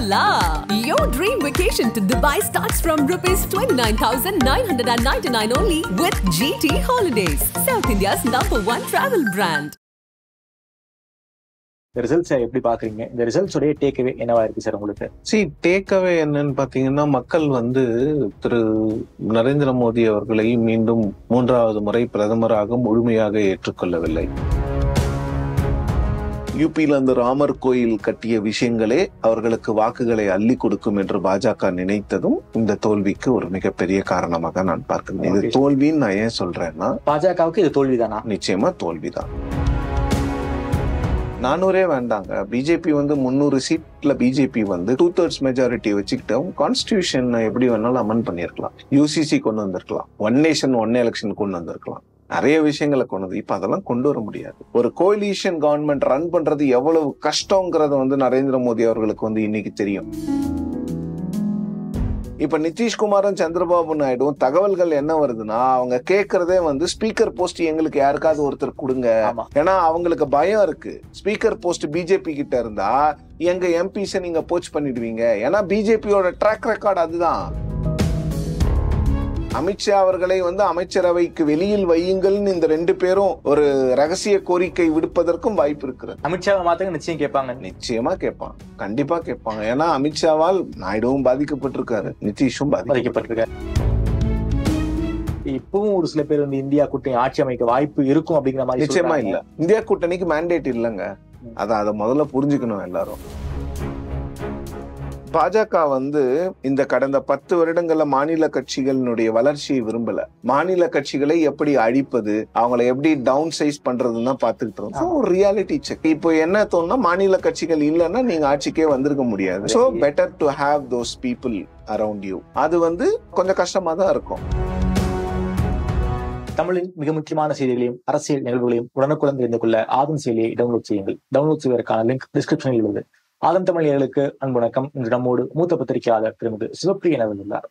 Hola! Your dream vacation to Dubai starts from rupees 29,999 only with GT Holidays, South India's number one travel brand. எப்படி பாக்குறீங்க இந்த ரிசல்ட்ஸோடைய take என்னவா இருக்கு sir உங்களுக்கு C என்னன்னு பாத்தீங்கன்னா மக்கள் வந்து திரு நரேந்திர மோடி அவர்களை மீண்டும் மூன்றாவது முறை பிரதமராக முழுமையாக ஏற்றுக்கொள்ளவில்லை யூபியில் அந்த ராமர் கோயில் கட்டிய விஷயங்களே அவர்களுக்கு வாக்குகளை அள்ளி கொடுக்கும் என்று பாஜக நினைத்ததும் இந்த தோல்விக்கு ஒரு மிகப்பெரிய காரணமாக நான் பார்க்கிறேன் இது தோல்வின்னு நான் ஏன் சொல்றேன்னா பாஜகவுக்கு இது தோல்விதானா நிச்சயமா தோல்விதான் நானூறே வேண்டாங்க பிஜேபி வந்து முன்னூறு சீட்ல பிஜேபி வந்து டூ தேர்ட்ஸ் மெஜாரிட்டி வச்சுக்கிட்டோம் கான்ஸ்டியூஷன் எப்படி வேணாலும் அமெண்ட் பண்ணிருக்கலாம் யூசிசி கொண்டு வந்திருக்கலாம் ஒன் நேஷன் ஒன் எலெக்ஷன் கொண்டு வந்திருக்கலாம் நிறைய விஷயங்களை வந்து இப்போ அதெல்லாம் கொண்டு வர முடியாது ஒரு கோயிலிஷன் கவர்மெண்ட் ரன் பண்றது எவ்வளவு கஷ்டங்கிறது வந்து நரேந்திர மோடி அவர்களுக்கு வந்து இன்னைக்கு தெரியும் இப்போ நிதிஷ்குமாரும் சந்திரபாபு நாயுடும் தகவல்கள் என்ன வருதுன்னா அவங்க கேக்குறதே வந்து ஸ்பீக்கர் போஸ்ட் எங்களுக்கு யாருக்காவது ஒருத்தர் கொடுங்க ஏன்னா அவங்களுக்கு பயம் இருக்கு ஸ்பீக்கர் போஸ்ட் பிஜேபி கிட்ட இருந்தா எங்க எம்பிஸை நீங்க போச் பண்ணிடுவீங்க ஏன்னா பிஜேபியோட ட்ராக் ரெக்கார்டு அதுதான் அமித்ஷா அவர்களை வந்து அமைச்சரவைக்கு வெளியில் வையுங்கள்னு இந்த ரெண்டு பேரும் ஒரு ரகசிய கோரிக்கை விடுப்பதற்கும் வாய்ப்பு இருக்கிறது அமித்ஷாவை மாத்தங்க நிச்சயம் கேட்பாங்க நிச்சயமா கேட்பாங்க கண்டிப்பா கேட்பாங்க ஏன்னா அமித்ஷாவால் நாயுடுவும் பாதிக்கப்பட்டிருக்காரு நிதிஷும் பாதிக்கப்பட்டிருக்காரு இப்பவும் ஒரு சில பேர் வந்து இந்தியா கூட்டணி ஆட்சி அமைக்க வாய்ப்பு இருக்கும் அப்படிங்கிற மாதிரி நிச்சயமா இல்ல இந்தியா கூட்டணிக்கு மேண்டேட் இல்லைங்க அதை அதை முதல்ல புரிஞ்சுக்கணும் எல்லாரும் பாஜக வந்து இந்த கடந்த பத்து வருடங்கள்ல மாநில கட்சிகளினுடைய வளர்ச்சியை விரும்பல மாநில கட்சிகளை எப்படி அழிப்பது அவங்கள எப்படி டவுன் சைஸ் பண்றதுன்னு பாத்துக்கிட்டு இருந்தோம் ரியாலிட்டி செக் இப்போ என்ன தோணுன்னா மாநில கட்சிகள் இல்லைன்னா நீங்க ஆட்சிக்கே வந்திருக்க முடியாது so better to have those people around you அது வந்து கொஞ்சம் கஷ்டமா தான் இருக்கும் தமிழின் மிக முக்கியமான செய்திகளையும் அரசியல் நிகழ்வுகளையும் உடனுக்குடன் தெரிந்து கொள்ள ஆதன் செயலியை டவுன்லோட் செய்யுங்கள் டவுன்லோட் செய்வதற்கான லிங்க் டிஸ்கிரிப்ஷனில் உள்ளது ஆலம் தமிழர்களுக்கு அன்பு வணக்கம் இன்று நம்மோடு மூத்த பத்திரிகையாளர் திருமதி சிவப்பிரியன் அவர்கள் உள்ளார்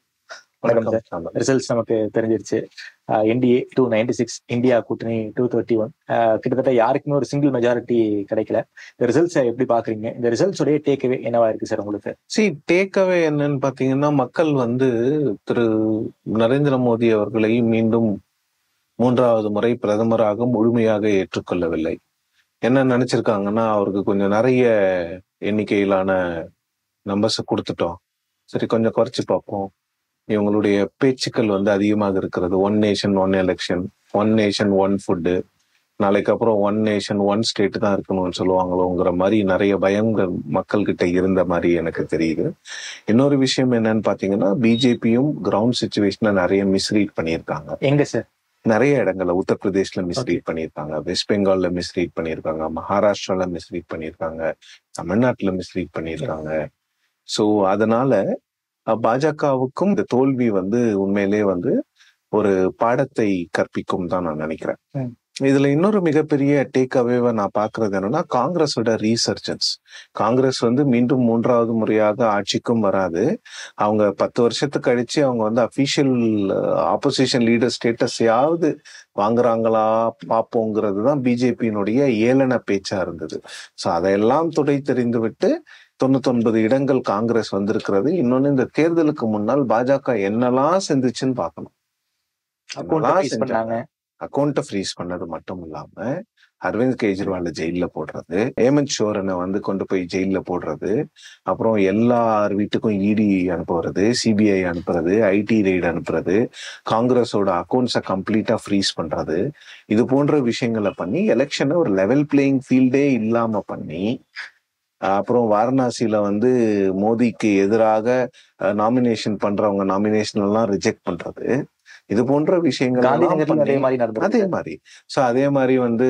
வணக்கம் ரிசல்ட்ஸ் நமக்கு தெரிஞ்சிருச்சு NDA two ninety six India கூட்டணி டூ தேர்ட்டி ஒன் கிட்டத்தட்ட யாருக்குமே ஒரு சிங்கிள் மெஜாரிட்டி கிடைக்கல இந்த ரிசல்ட்ஸை எப்படி பாக்குறீங்க இந்த ரிசல்ட்ஸ் உடைய டேக்அவே என்னவா இருக்கு சார் உங்களுக்கு சி டேக்அவே என்னன்னு பாத்தீங்கன்னா மக்கள் வந்து திரு நரேந்திர மோடி அவர்களை மீண்டும் மூன்றாவது முறை பிரதமராக முழுமையாக ஏற்றுக்கொள்ளவில்லை என்ன நினைச்சிருக்காங்கன்னா அவருக்கு கொஞ்சம் நிறைய எண்ணிக்கையிலான நம்பர்ஸை கொடுத்துட்டோம் சரி கொஞ்சம் குறைச்சி பார்ப்போம் இவங்களுடைய பேச்சுக்கள் வந்து அதிகமாக இருக்கிறது one nation one election one nation one food நாளைக்கு அப்புறம் ஒன் நேஷன் ஒன் ஸ்டேட் தான் இருக்கணும்னு சொல்லுவாங்களோங்கிற மாதிரி நிறைய பயங்கள் மக்கள்கிட்ட இருந்த மாதிரி எனக்கு தெரியுது இன்னொரு விஷயம் என்னன்னு பார்த்தீங்கன்னா பிஜேபியும் கிரவுண்ட் சுச்சுவேஷனை நிறைய மிஸ்லீட் பண்ணியிருக்காங்க எங்க சார் நிறைய இடங்கள்ல உத்தரப்பிரதேஷ்ல மிஸ்ரீட் பண்ணியிருக்காங்க வெஸ்ட் பெங்கால்ல மிஸ்ரீட் பண்ணியிருக்காங்க மகாராஷ்டிரால மிஸ்ரீட் பண்ணியிருக்காங்க தமிழ்நாட்டுல மிஸ்ரீட் பண்ணியிருக்காங்க சோ அதனால பாஜகவுக்கும் இந்த தோல்வி வந்து உண்மையிலே வந்து ஒரு பாடத்தை கற்பிக்கும் தான் நான் நினைக்கிறேன் இதுல இன்னொரு மிகப்பெரிய டேக் அவே நான் பாக்குறது என்னன்னா காங்கிரஸோட ரீசர்ஜன்ஸ் காங்கிரஸ் வந்து மீண்டும் மூன்றாவது முறையாக ஆட்சிக்கும் வராது அவங்க பத்து வருஷத்துக்கு கழிச்சு அவங்க வந்து அபிஷியல் ஆப்போசிஷன் லீடர் ஸ்டேட்டஸ் யாவது வாங்குறாங்களா பார்ப்போங்கிறது தான் பிஜேபியினுடைய ஏளன பேச்சா இருந்தது ஸோ அதையெல்லாம் துடை தெரிந்து விட்டு தொண்ணூத்தொன்பது இடங்கள் காங்கிரஸ் வந்திருக்கிறது இன்னொன்னு இந்த தேர்தலுக்கு முன்னால் பாஜக என்னெல்லாம் செஞ்சிச்சுன்னு பார்க்கணும் அக்கௌண்ட்டை ஃப்ரீஸ் பண்ணது மட்டும் இல்லாம அரவிந்த் கெஜ்ரிவால ஜெயில போடுறது ஹேமந்த் சோரனை வந்து கொண்டு போய் ஜெயில போடுறது அப்புறம் எல்லார் வீட்டுக்கும் இடி e அனுப்புறது சிபிஐ அனுப்புறது ஐடி ரெய்ட் அனுப்புறது காங்கிரஸோட அக்கௌண்ட்ஸை கம்ப்ளீட்டா ஃப்ரீஸ் பண்றது இது போன்ற விஷயங்களை பண்ணி எலெக்ஷனை ஒரு லெவல் பிளேயிங் ஃபீல்டே இல்லாம பண்ணி அப்புறம் வாரணாசியில வந்து மோடிக்கு எதிராக நாமினேஷன் பண்றவங்க நாமினேஷன் எல்லாம் ரிஜெக்ட் பண்றது இது போன்ற விஷயங்கள் அதே மாதிரி சோ ஸோ அதே மாதிரி வந்து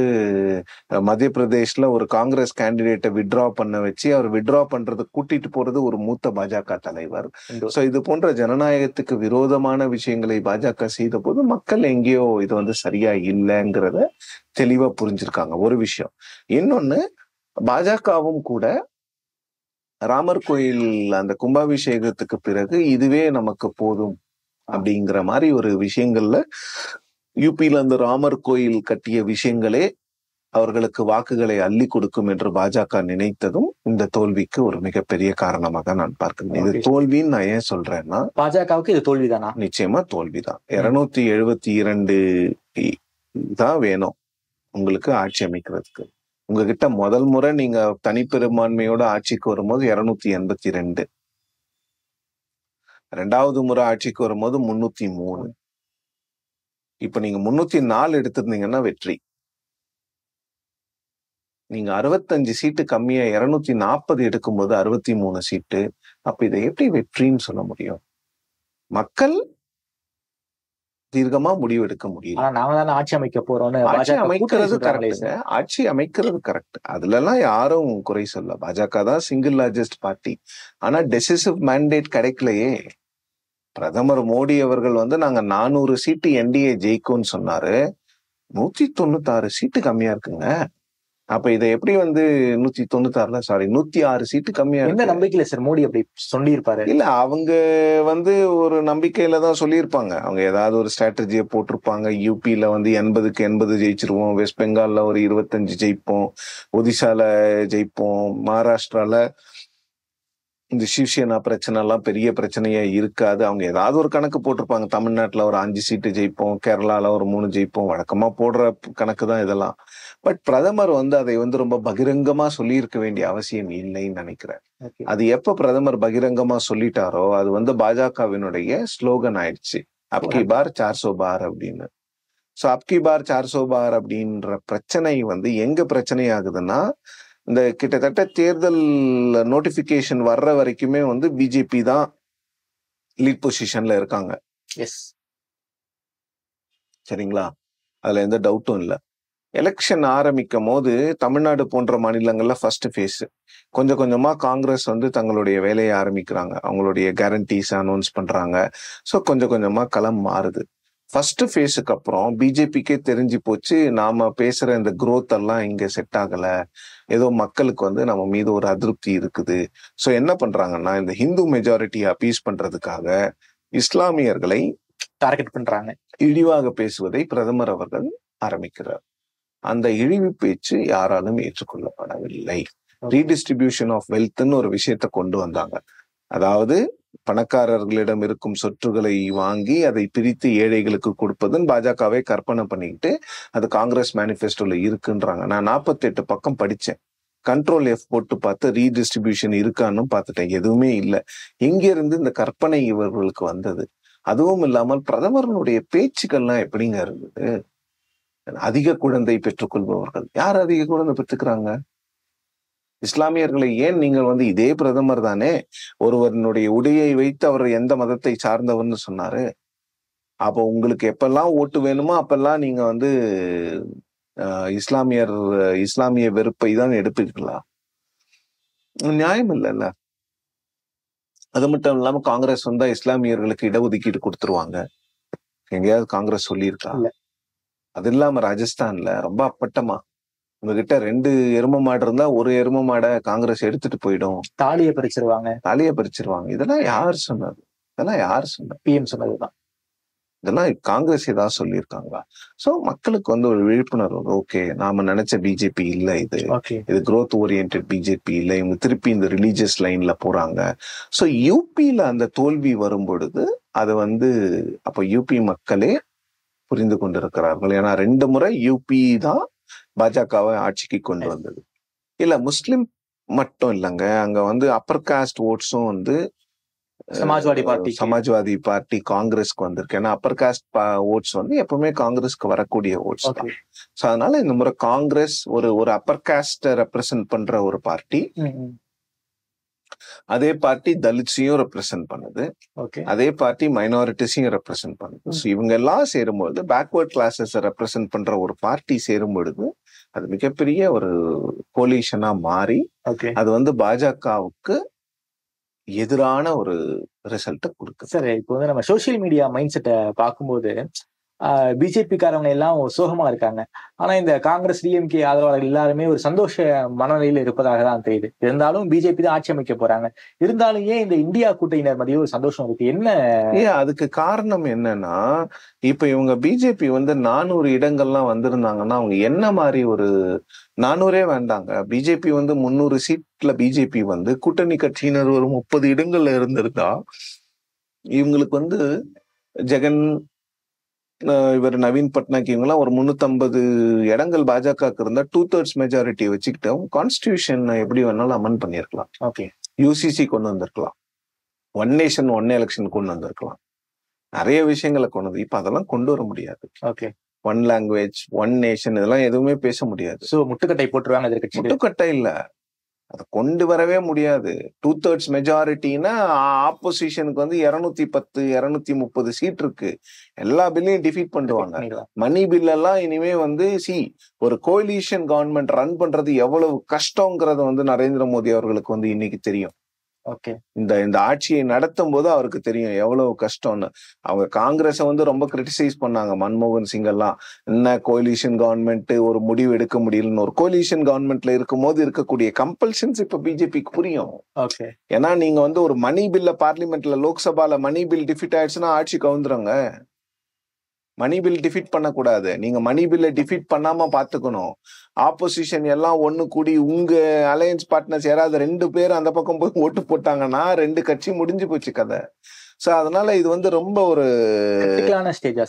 மத்திய பிரதேஷ்ல ஒரு காங்கிரஸ் கேண்டிடேட்டை விட்ரா பண்ண வச்சு அவர் விட்ரா பண்றது கூட்டிட்டு போறது ஒரு மூத்த பாஜக தலைவர் ஸோ இது போன்ற ஜனநாயகத்துக்கு விரோதமான விஷயங்களை பாஜக செய்த போது மக்கள் எங்கேயோ இது வந்து சரியா இல்லைங்கிறத தெளிவா புரிஞ்சிருக்காங்க ஒரு விஷயம் இன்னொன்னு பாஜகவும் கூட ராமர் கோயில் அந்த கும்பாபிஷேகத்துக்கு பிறகு இதுவே நமக்கு போதும் அப்படிங்கிற மாதிரி ஒரு விஷயங்கள்ல யூபியில அந்த ராமர் கோயில் கட்டிய விஷயங்களே அவர்களுக்கு வாக்குகளை அள்ளி கொடுக்கும் என்று பாஜக நினைத்ததும் இந்த தோல்விக்கு ஒரு மிகப்பெரிய காரணமாக நான் பார்க்கிறேன் இது தோல்வின்னு நான் ஏன் சொல்றேன்னா பாஜகவுக்கு இது தோல்விதானா நிச்சயமா தோல்விதான் இருநூத்தி எழுபத்தி இரண்டு தான் வேணும் உங்களுக்கு ஆட்சி அமைக்கிறதுக்கு உங்ககிட்ட முதல் முறை நீங்க தனிப்பெரும்பான்மையோட ஆட்சிக்கு வரும்போது இருநூத்தி எண்பத்தி ரெண்டு ரெண்டாவது முறை ஆட்சிக்கு வரும்போது முன்னூத்தி மூணு இப்ப நீங்க முன்னூத்தி நாலு எடுத்திருந்தீங்கன்னா வெற்றி நீங்க அறுபத்தஞ்சு சீட்டு கம்மியா இருநூத்தி நாற்பது எடுக்கும்போது அறுபத்தி மூணு சீட்டு அப்ப இதை எப்படி வெற்றின்னு சொல்ல முடியும் மக்கள் தீர்க்கமா எடுக்க முடியும் நாம தானே ஆட்சி அமைக்க போறோம்னு ஆட்சி அமைக்கிறது கரெக்ட் ஆட்சி அமைக்கிறது கரெக்ட் அதுல எல்லாம் யாரும் குறை சொல்ல பாஜக தான் சிங்கிள் லார்ஜஸ்ட் பார்ட்டி ஆனா டெசிசிவ் மேண்டேட் கிடைக்கலையே பிரதமர் மோடி அவர்கள் வந்து நாங்க நானூறு சீட்டு என்டிஏ ஜெயிக்கும்னு சொன்னாரு நூத்தி தொண்ணூத்தாறு சீட்டு கம்மியா இருக்குங்க அப்ப இதை எப்படி வந்து நூத்தி தொண்ணூத்தி ஆறுல சாரி நூத்தி ஆறு சீட்டு கம்மியா என்ன நம்பிக்கையில சார் மோடி அப்படி சொல்லியிருப்பாரு இல்ல அவங்க வந்து ஒரு நம்பிக்கையில தான் சொல்லியிருப்பாங்க அவங்க ஏதாவது ஒரு ஸ்ட்ராட்டஜியை போட்டிருப்பாங்க யூபியில வந்து எண்பதுக்கு எண்பது ஜெயிச்சிருவோம் வெஸ்ட் பெங்கால்ல ஒரு இருபத்தஞ்சு ஜெயிப்போம் ஒடிசால ஜெயிப்போம் மகாராஷ்டிரால இந்த சிவசேனா பிரச்சனை எல்லாம் பெரிய பிரச்சனையா இருக்காது அவங்க ஏதாவது ஒரு கணக்கு போட்டிருப்பாங்க தமிழ்நாட்டில் ஒரு அஞ்சு சீட்டு ஜெயிப்போம் கேரளாவில் ஒரு மூணு ஜெயிப்போம் வழக்கமாக போடுற கணக்கு தான் இதெல்லாம் பட் பிரதமர் வந்து அதை வந்து ரொம்ப பகிரங்கமாக சொல்லியிருக்க வேண்டிய அவசியம் இல்லைன்னு நினைக்கிறேன் அது எப்போ பிரதமர் பகிரங்கமாக சொல்லிட்டாரோ அது வந்து பாஜகவினுடைய ஸ்லோகன் ஆயிடுச்சு அப்கி பார் சார் சோ பார் அப்படின்னு ஸோ அப்கி பார் சார் சோ பார் அப்படின்ற பிரச்சனை வந்து எங்க பிரச்சனை ஆகுதுன்னா இந்த கிட்டத்தட்ட தேர்தல் நோட்டிபிகேஷன் வர்ற வரைக்குமே வந்து பிஜேபி தான் லீட் பொசிஷன்ல இருக்காங்க எஸ் சரிங்களா அதுல எந்த டவுட்டும் இல்லை எலெக்ஷன் ஆரம்பிக்கும் போது தமிழ்நாடு போன்ற மாநிலங்கள்ல ஃபர்ஸ்ட் ஃபேஸ் கொஞ்சம் கொஞ்சமா காங்கிரஸ் வந்து தங்களுடைய வேலையை ஆரம்பிக்கிறாங்க அவங்களுடைய கேரண்டிஸ் அனௌன்ஸ் பண்றாங்க ஸோ கொஞ்சம் கொஞ்சமா களம் மாறுது ஃபர்ஸ்ட் ஃபேஸுக்கு அப்புறம் பிஜேபிக்கே தெரிஞ்சு போச்சு நாம பேசுற இந்த குரோத் எல்லாம் இங்க செட் ஆகல ஏதோ மக்களுக்கு வந்து நம்ம மீது ஒரு அதிருப்தி இருக்குது ஸோ என்ன பண்றாங்கன்னா இந்த ஹிந்து மெஜாரிட்டியை அப்பீஸ் பண்றதுக்காக இஸ்லாமியர்களை டார்கெட் பண்றாங்க இழிவாக பேசுவதை பிரதமர் அவர்கள் ஆரம்பிக்கிறார் அந்த இழிவு பேச்சு யாராலும் ஏற்றுக்கொள்ளப்படவில்லை ரீடிஸ்ட்ரிபியூஷன் ஆஃப் வெல்த்னு ஒரு விஷயத்த கொண்டு வந்தாங்க அதாவது பணக்காரர்களிடம் இருக்கும் சொற்றுகளை வாங்கி அதை பிரித்து ஏழைகளுக்கு கொடுப்பதுன்னு பாஜகவே கற்பனை பண்ணிக்கிட்டு அது காங்கிரஸ் மேனிஃபெஸ்டோல இருக்குன்றாங்க நான் நாற்பத்தெட்டு பக்கம் படித்தேன் கண்ட்ரோல் எஃப் போட்டு பார்த்து ரீடிஸ்ட்ரிபியூஷன் இருக்கான்னு பார்த்துட்டேன் எதுவுமே இல்லை எங்கிருந்து இந்த கற்பனை இவர்களுக்கு வந்தது அதுவும் இல்லாமல் பிரதமர்களுடைய பேச்சுக்கள்லாம் எப்படிங்க இருந்தது அதிக குழந்தை பெற்றுக்கொள்பவர்கள் யார் அதிக குழந்தை பெற்றுக்கிறாங்க இஸ்லாமியர்களை ஏன் நீங்கள் வந்து இதே பிரதமர் தானே ஒருவனுடைய உடையை வைத்து அவர் எந்த மதத்தை சார்ந்தவர்னு சொன்னாரு அப்போ உங்களுக்கு எப்பெல்லாம் ஓட்டு வேணுமோ அப்பெல்லாம் நீங்க வந்து இஸ்லாமியர் இஸ்லாமிய வெறுப்பை தான் எடுப்பீர்களா நியாயம் இல்லைல்ல அது மட்டும் இல்லாம காங்கிரஸ் வந்தா இஸ்லாமியர்களுக்கு இடஒதுக்கீடு கொடுத்துருவாங்க எங்கேயாவது காங்கிரஸ் சொல்லியிருக்காங்க அது இல்லாம ராஜஸ்தான்ல ரொம்ப அப்பட்டமா உங்ககிட்ட ரெண்டு எரும மாடு இருந்தா ஒரு எரும மாடை காங்கிரஸ் எடுத்துட்டு போயிடும் தாலியை பறிச்சிருவாங்க தாலியை பறிச்சிருவாங்க இதெல்லாம் யார் சொன்னது இதெல்லாம் யார் சொன்னது பிஎம் சொன்னதுதான் இதெல்லாம் காங்கிரஸ் ஏதாவது சொல்லியிருக்காங்களா சோ மக்களுக்கு வந்து ஒரு விழிப்புணர்வு ஓகே நாம நினைச்ச பிஜேபி இல்ல இது இது குரோத் ஓரியன்ட் பிஜேபி இல்ல இவங்க திருப்பி இந்த ரிலீஜியஸ் லைன்ல போறாங்க சோ யூபியில அந்த தோல்வி வரும் பொழுது அது வந்து அப்ப யூபி மக்களே புரிந்து கொண்டிருக்கிறார்கள் ஏன்னா ரெண்டு முறை யூபி தான் பாஜகவை ஆட்சிக்கு கொண்டு வந்தது இல்ல முஸ்லிம் மட்டும் இல்லைங்க அங்க வந்து அப்பர் காஸ்ட் ஓட்ஸும் வந்து சமாஜ்வாதி பார்ட்டி சமாஜ்வாதி பார்ட்டி காங்கிரஸ்க்கு வந்திருக்கு ஏன்னா அப்பர் காஸ்ட் ஓட்ஸ் வந்து எப்பவுமே காங்கிரஸ்க்கு வரக்கூடிய ஓட்ஸ் தான் அதனால இந்த முறை காங்கிரஸ் ஒரு ஒரு அப்பர் காஸ்ட ரெப்ரசென்ட் பண்ற ஒரு பார்ட்டி அதே பார்ட்டி தலிச்சையும் ரெப்ரசென்ட் பண்ணுது அதே பார்ட்டி மைனாரிட்டிஸையும் ரெப்ரசென்ட் பண்ணுது ஸோ இவங்க எல்லாம் சேரும்பொழுது பேக்வேர்ட் கிளாஸஸ் ரெப்ரசென்ட் பண்ற ஒரு பார்ட்டி சேரும் பொழுது அது மிகப்பெரிய ஒரு கோலிஷனா மாறி அது வந்து பாஜகவுக்கு எதிரான ஒரு ரிசல்ட்டை கொடுக்கு சார் இப்போ வந்து நம்ம சோசியல் மீடியா மைண்ட் செட்டை பார்க்கும்போது பிஜேபிக்காரவங்க எல்லாம் சோகமா இருக்காங்க ஆனா இந்த காங்கிரஸ் டிஎம்கே ஆதரவாளர்கள் எல்லாருமே ஒரு சந்தோஷ மனநிலையில இருப்பதாக தான் தெரியுது இருந்தாலும் பிஜேபி தான் ஆட்சி அமைக்க போறாங்க இருந்தாலும் ஏன் இந்த இந்தியா கூட்டணியினர் மதியம் ஒரு சந்தோஷம் இருக்கு என்ன ஏன் அதுக்கு காரணம் என்னன்னா இப்ப இவங்க பிஜேபி வந்து நானூறு இடங்கள்லாம் வந்திருந்தாங்கன்னா அவங்க என்ன மாதிரி ஒரு நானூறே வேண்டாங்க பிஜேபி வந்து முன்னூறு சீட்ல பிஜேபி வந்து கூட்டணி கட்சியினர் ஒரு முப்பது இடங்கள்ல இருந்திருந்தா இவங்களுக்கு வந்து ஜெகன் இவர் நவீன் பட்நாயக் இவங்கெல்லாம் ஒரு முந்நூற்றம்பது இடங்கள் பாஜகவுக்கு இருந்தால் டூ தேர்ட்ஸ் மெஜாரிட்டி வச்சுக்கிட்டோம் கான்ஸ்டியூஷன் எப்படி வேணாலும் அமெண்ட் பண்ணியிருக்கலாம் ஓகே யூசிசி கொண்டு வந்திருக்கலாம் ஒன் நேஷன் ஒன் எலெக்ஷன் கொண்டு வந்திருக்கலாம் நிறைய விஷயங்களை கொண்டு வந்து இப்போ அதெல்லாம் கொண்டு வர முடியாது okay one language one nation இதெல்லாம் எதுவுமே பேச முடியாது ஸோ முட்டுக்கட்டை போட்டுருவாங்க முட்டுக்கட்டை இல்லை அதை கொண்டு வரவே முடியாது டூ தேர்ட்ஸ் மெஜாரிட்டின்னா ஆப்போசிஷனுக்கு வந்து இரநூத்தி பத்து இரநூத்தி முப்பது சீட் இருக்கு எல்லா பில்லையும் டிஃபீட் பண்ணுவாங்க மணி பில்லெல்லாம் இனிமே வந்து சி ஒரு கோயிலிஷன் கவர்மெண்ட் ரன் பண்றது எவ்வளவு கஷ்டங்கிறது வந்து நரேந்திர மோடி அவர்களுக்கு வந்து இன்னைக்கு தெரியும் இந்த இந்த ஆட்சியை நடத்தும் போது அவருக்கு தெரியும் எவ்வளவு கஷ்டம்னு அவங்க காங்கிரஸ் வந்து ரொம்ப கிரிட்டிசைஸ் பண்ணாங்க மன்மோகன் சிங் எல்லாம் என்ன கோலிஷன் கவர்மெண்ட் ஒரு முடிவு எடுக்க முடியலன்னு ஒரு கோலிஷன் கவர்மெண்ட்ல இருக்கும் போது இருக்கக்கூடிய கம்பல்ஷன்ஸ் இப்ப பிஜேபிக்கு புரியும் ஏன்னா நீங்க வந்து ஒரு மணி பில்ல பார்லிமெண்ட்ல லோக்சபால மணி பில் டிஃபிட் ஆயிடுச்சுன்னா ஆட்சி கவுந்துருங்க மணி பில் டிஃபிட் பண்ணக்கூடாது நீங்க மணி பில்லை டிஃபிட் பண்ணாம பாத்துக்கணும் ஆப்போசிஷன் எல்லாம் ஒன்னு கூடி உங்க அலையன்ஸ் பார்ட்னர்ஸ் யாராவது ரெண்டு பேர் அந்த பக்கம் போய் ஓட்டு போட்டாங்கன்னா ரெண்டு கட்சி முடிஞ்சு போச்சு கதை சோ அதனால இது வந்து ரொம்ப ஒரு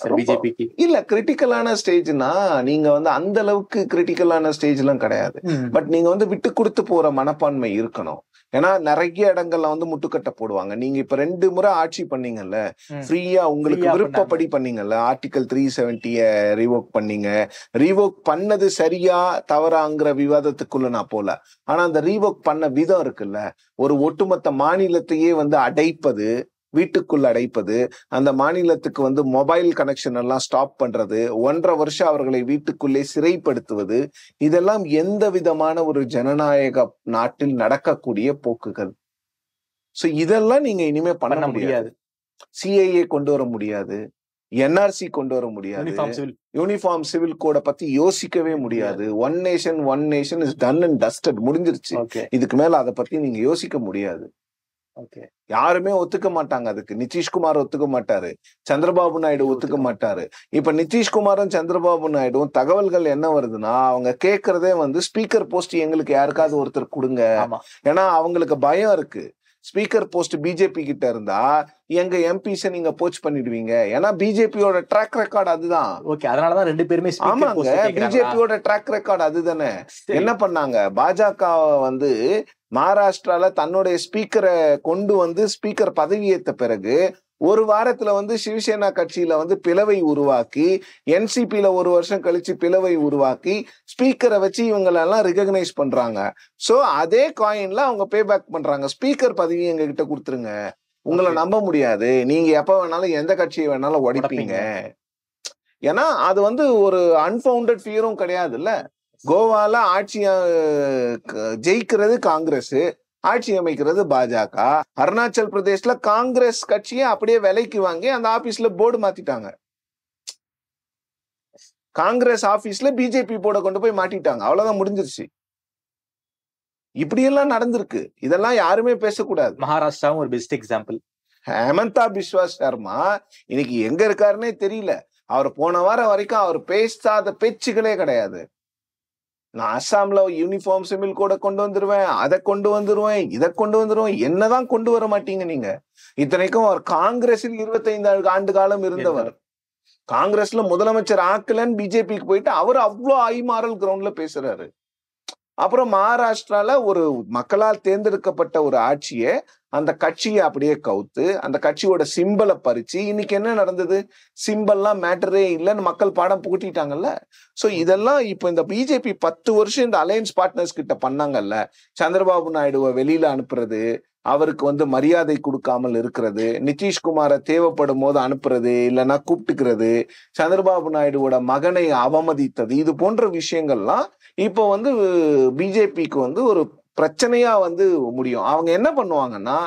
சார் பிஜேபிக்கு இல்ல கிரிட்டிக்கலான ஸ்டேஜ்னா நீங்க வந்து அந்த அளவுக்கு கிரிட்டிக்கலான ஸ்டேஜ்லாம் கிடையாது பட் நீங்க வந்து விட்டு கொடுத்து போற மனப்பான்மை இருக்கணும் ஏன்னா நிறைய இடங்கள்ல வந்து முட்டுக்கட்டை போடுவாங்க நீங்க இப்ப ரெண்டு முறை ஆட்சி பண்ணீங்கல்ல ஃப்ரீயா உங்களுக்கு விருப்பப்படி பண்ணீங்கல்ல ஆர்டிகல் த்ரீ செவன்டிய ரீவோக் பண்ணீங்க ரீவோக் பண்ணது சரியா தவறாங்கிற விவாதத்துக்குள்ள நான் போல ஆனா அந்த ரீவோக் பண்ண விதம் இருக்குல்ல ஒரு ஒட்டுமொத்த மாநிலத்தையே வந்து அடைப்பது வீட்டுக்குள் அடைப்பது அந்த மாநிலத்துக்கு வந்து மொபைல் கனெக்ஷன் எல்லாம் ஸ்டாப் பண்றது ஒன்றரை வருஷம் அவர்களை வீட்டுக்குள்ளே சிறைப்படுத்துவது இதெல்லாம் எந்த விதமான ஒரு ஜனநாயக நாட்டில் நடக்கக்கூடிய போக்குகள் ஸோ இதெல்லாம் நீங்க இனிமே பண்ண முடியாது சிஐஏ கொண்டு வர முடியாது என்ஆர்சி கொண்டு வர முடியாது யூனிஃபார்ம் சிவில் கோடை பத்தி யோசிக்கவே முடியாது one nation one nation is done and dusted முடிஞ்சிருச்சு இதுக்கு மேல அதை பத்தி நீங்க யோசிக்க முடியாது யாருமே ஒத்துக்க மாட்டாங்க அதுக்கு நிதிஷ்குமார் ஒத்துக்க மாட்டாரு சந்திரபாபு நாயுடு ஒத்துக்க மாட்டாரு இப்ப நிதிஷ்குமாரும் சந்திரபாபு நாயுடும் தகவல்கள் என்ன வருதுன்னா அவங்க கேட்கறதே வந்து ஸ்பீக்கர் போஸ்ட் எங்களுக்கு யாருக்காவது ஒருத்தர் கொடுங்க ஏன்னா அவங்களுக்கு பயம் இருக்கு ஸ்பீக்கர் போஸ்ட் பிஜேபி கிட்ட இருந்தா எங்க எம்பிஸ் நீங்க போச் பண்ணிடுவீங்க ஏன்னா பிஜேபியோட ட்ராக் ரெக்கார்டு அதுதான் ஓகே அதனாலதான் ரெண்டு பேருமே ஆமாங்க பிஜேபியோட ட்ராக் ரெக்கார்டு அதுதானே என்ன பண்ணாங்க பாஜக வந்து மகாராஷ்டிரால தன்னுடைய ஸ்பீக்கரை கொண்டு வந்து ஸ்பீக்கர் பதவி ஏத்த பிறகு ஒரு வாரத்துல வந்து சிவசேனா கட்சியில வந்து பிளவை உருவாக்கி என்சிபியில ஒரு வருஷம் கழிச்சு பிளவை உருவாக்கி ஸ்பீக்கரை வச்சு இவங்களெல்லாம் ரிகக்னைஸ் பண்றாங்க ஸோ அதே காயின்ல அவங்க பே பேக் பண்றாங்க ஸ்பீக்கர் பதவி எங்க கிட்ட கொடுத்துருங்க உங்களை நம்ப முடியாது நீங்க எப்ப வேணாலும் எந்த கட்சியை வேணாலும் உடைப்பீங்க ஏன்னா அது வந்து ஒரு அன்பவுண்டட் ஃபியரும் கிடையாதுல்ல கோவால ஆட்சி ஜெயிக்கிறது காங்கிரஸ் ஆட்சி அமைக்கிறது பாஜக அருணாச்சல் பிரதேஷ்ல காங்கிரஸ் கட்சியை அப்படியே விலைக்கு வாங்கி அந்த ஆபீஸ்ல போர்டு மாத்திட்டாங்க காங்கிரஸ் ஆபீஸ்ல பிஜேபி போர்டை கொண்டு போய் மாட்டிட்டாங்க அவ்வளவுதான் முடிஞ்சிருச்சு இப்படியெல்லாம் நடந்திருக்கு இதெல்லாம் யாருமே பேசக்கூடாது மகாராஷ்டிராவும் ஒரு பெஸ்ட் எக்ஸாம்பிள் ஹேமந்தா பிஸ்வா சர்மா இன்னைக்கு எங்க இருக்காருன்னே தெரியல அவர் போன வாரம் வரைக்கும் அவர் பேசாத பேச்சுகளே கிடையாது நான் அஸ்ஸாம்ல யூனிஃபார்ம் சிமில் கூட கொண்டு வந்துருவேன் அதை கொண்டு வந்துருவேன் இதை கொண்டு வந்துருவேன் என்னதான் கொண்டு வர மாட்டீங்க நீங்க இத்தனைக்கும் அவர் காங்கிரஸில் இருபத்தைந்து ஆண்டு காலம் இருந்தவர் காங்கிரஸ்ல முதலமைச்சர் ஆக்கலன்னு பிஜேபிக்கு போயிட்டு அவர் அவ்வளோ ஐமாறல் கிரவுண்ட்ல பேசுறாரு அப்புறம் மகாராஷ்டிரால ஒரு மக்களால் தேர்ந்தெடுக்கப்பட்ட ஒரு ஆட்சியை அந்த கட்சியை அப்படியே கவுத்து அந்த கட்சியோட சிம்பலை பறிச்சு இன்னைக்கு என்ன நடந்தது சிம்பல்லாம் மேட்டரே இல்லைன்னு மக்கள் பாடம் புகட்டிட்டாங்கல்ல ஸோ இதெல்லாம் இப்போ இந்த பிஜேபி பத்து வருஷம் இந்த அலையன்ஸ் பார்ட்னர்ஸ் கிட்ட பண்ணாங்கல்ல சந்திரபாபு நாயுடுவை வெளியில அனுப்புறது அவருக்கு வந்து மரியாதை கொடுக்காமல் இருக்கிறது நிதிஷ்குமாரை தேவைப்படும் போது அனுப்புறது இல்லைன்னா கூப்பிட்டுக்கிறது சந்திரபாபு நாயுடுவோட மகனை அவமதித்தது இது போன்ற விஷயங்கள்லாம் இப்போ வந்து பிஜேபிக்கு வந்து ஒரு பிரச்சனையா வந்து முடியும் அவங்க என்ன பண்ணுவாங்கன்னா